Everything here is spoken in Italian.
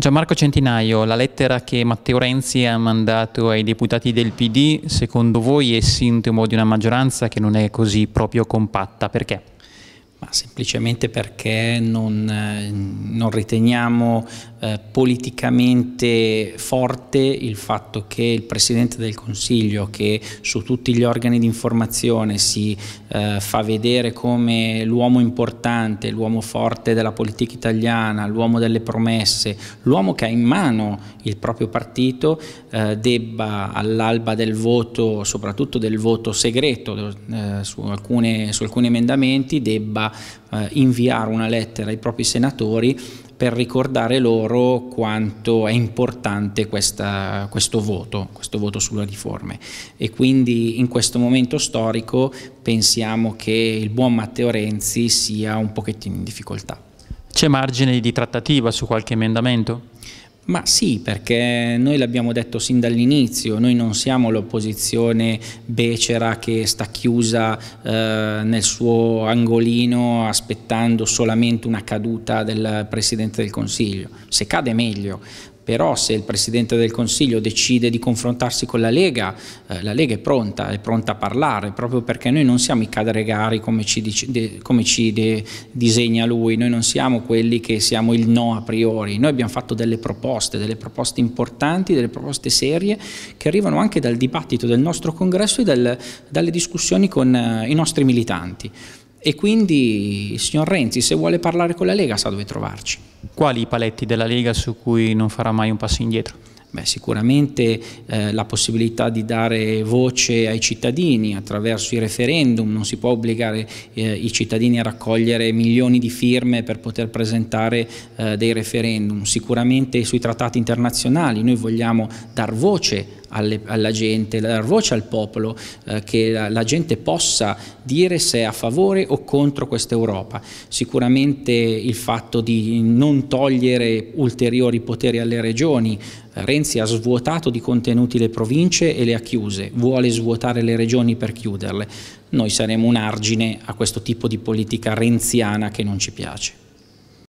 Gianmarco Centinaio, la lettera che Matteo Renzi ha mandato ai deputati del PD, secondo voi è sintomo di una maggioranza che non è così proprio compatta? Perché? Ma semplicemente perché non, eh, non riteniamo eh, politicamente forte il fatto che il Presidente del Consiglio che su tutti gli organi di informazione si eh, fa vedere come l'uomo importante, l'uomo forte della politica italiana, l'uomo delle promesse, l'uomo che ha in mano il proprio partito eh, debba all'alba del voto, soprattutto del voto segreto eh, su, alcune, su, alcuni emendamenti, debba eh, inviare una lettera ai propri senatori per ricordare loro quanto è importante questa, questo voto, questo voto sulle riforme. E quindi in questo momento storico pensiamo che il buon Matteo Renzi sia un pochettino in difficoltà. C'è margine di trattativa su qualche emendamento? Ma sì, perché noi l'abbiamo detto sin dall'inizio, noi non siamo l'opposizione becera che sta chiusa eh, nel suo angolino aspettando solamente una caduta del Presidente del Consiglio. Se cade meglio, però se il Presidente del Consiglio decide di confrontarsi con la Lega, eh, la Lega è pronta, è pronta a parlare, proprio perché noi non siamo i cadregari come ci, de, come ci de, disegna lui, noi non siamo quelli che siamo il no a priori, noi abbiamo fatto delle proposte, delle proposte importanti, delle proposte serie che arrivano anche dal dibattito del nostro congresso e del, dalle discussioni con eh, i nostri militanti. E quindi signor Renzi, se vuole parlare con la Lega, sa dove trovarci. Quali i paletti della Lega su cui non farà mai un passo indietro? Beh, sicuramente eh, la possibilità di dare voce ai cittadini attraverso i referendum, non si può obbligare eh, i cittadini a raccogliere milioni di firme per poter presentare eh, dei referendum, sicuramente sui trattati internazionali noi vogliamo dar voce alle, alla gente, dar voce al popolo, eh, che la, la, gente possa dire se è a favore o contro questa Europa. Sicuramente il fatto di non togliere ulteriori poteri alle regioni, eh, Renzi ha svuotato di contenuti le province e le ha chiuse, vuole svuotare le regioni per chiuderle. Noi saremo un argine a questo tipo di politica renziana che non ci piace.